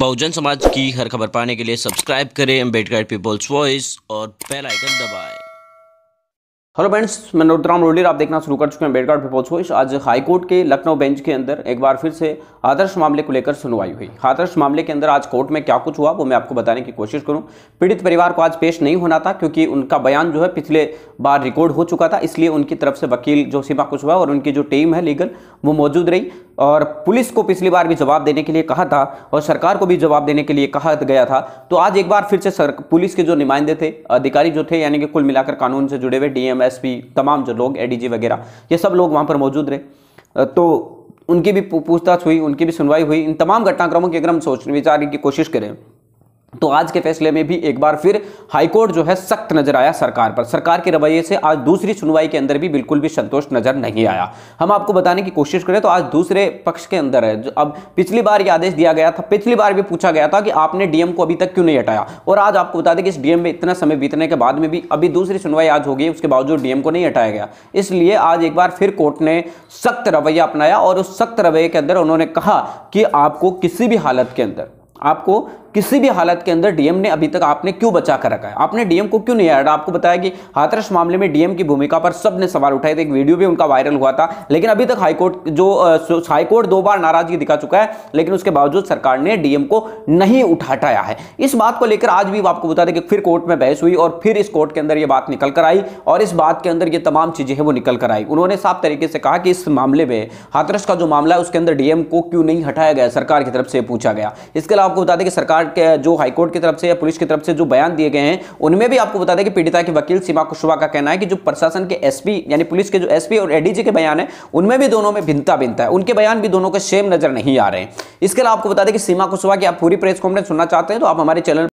बहुजन समाज की हर खबर पाने के लिए सब्सक्राइब करें अम्बेडकर पीपल्स वॉइस और बेल आइकन दबाएं हेलो फ्रेंड्स मैं नोटराम रोडीर आप देखना शुरू कर चुके हैं अम्बेडकर पीपल्स वॉइस आज हाई कोर्ट के लखनऊ बेंच के अंदर एक बार फिर से आदर्श मामले को लेकर सुनवाई हुई आदर्श मामले के अंदर आज कोर्ट में क्या कुछ हुआ वो मैं आपको बताने की कोशिश करूं पीड़ित परिवार को आज पेश नहीं होना था क्योंकि उनका बयान जो है पिछले बार रिकॉर्ड हो चुका था इसलिए उनकी तरफ से वकील जो जोशीमा कुशवाहा और उनकी जो टीम है लीगल वो मौजूद रही और पुलिस को पिछली बार भी जवाब देने के लिए कहा था और सरकार को भी जवाब देने के लिए कहा गया था तो आज एक बार फिर से सर, पुलिस के जो नुमाइंदे थे अधिकारी जो थे यानी कि कुल मिलाकर कानून से जुड़े हुए डीएमएसपी तमाम जो लोग एडीजी वगैरह ये सब लोग वहाँ पर मौजूद रहे तो उनकी भी पूछताछ हुई उनकी भी सुनवाई हुई इन तमाम घटनाक्रमों के अगर हम सोच विचारने की कोशिश करें तो आज के फैसले में भी एक बार फिर हाईकोर्ट जो है सख्त नजर आया सरकार पर सरकार के रवैये से आज दूसरी सुनवाई के अंदर भी बिल्कुल भी संतोष नजर नहीं आया हम आपको बताने की कोशिश करें तो आज दूसरे पक्ष के अंदर है जो अब पिछली बार ये आदेश दिया गया था पिछली बार भी पूछा गया था कि आपने डीएम को अभी तक क्यों नहीं हटाया और आज आपको बता दें कि इस डीएम में इतना समय बीतने के बाद में भी अभी दूसरी सुनवाई आज हो गई उसके बावजूद डीएम को नहीं हटाया गया इसलिए आज एक बार फिर कोर्ट ने सख्त रवैया अपनाया और उस सख्त रवैये के अंदर उन्होंने कहा कि आपको किसी भी हालत के अंदर आपको किसी भी हालत के अंदर डीएम ने अभी तक आपने क्यों बचा कर रखा है आपने डीएम को क्यों नहीं हटा आपको बताया कि हाथरस मामले में डीएम की भूमिका पर सबने सवाल उठाए थे एक वीडियो भी उनका वायरल हुआ था लेकिन अभी तक हाईकोर्ट जो हाईकोर्ट दो बार नाराजगी दिखा चुका है लेकिन उसके बावजूद सरकार ने डीएम को नहीं उठाटाया है इस बात को लेकर आज भी आपको बता दें कि फिर कोर्ट में बहस हुई और फिर इस कोर्ट के अंदर यह बात निकल कर आई और इस बात के अंदर ये तमाम चीजें हैं वो निकल कर आई उन्होंने साफ तरीके से कहा कि इस मामले में हाथरस का जो मामला है उसके अंदर डीएम को क्यों नहीं हटाया गया सरकार की तरफ से पूछा गया इसके अलावा आपको बता दें कि सरकार के जो हाईकोर्ट की तरफ से या पुलिस की तरफ से जो बयान दिए गए हैं उनमें भी आपको बता दें कि पीड़िता के वकील सीमा कुशवा का कहना है कि जो प्रशासन के एसपी यानी पुलिस के जो एसपी और एडीजी के बयान है उनमें भी दोनों में भिन्नता भिन्नता है उनके बयान भी दोनों के सेम नजर नहीं आ रहे हैं इसके अलावा आपको बता दें कि सीमा कुशवा की आप पूरी प्रेस कॉन्फ्रेंस सुनना चाहते हैं तो आप हमारे चैनल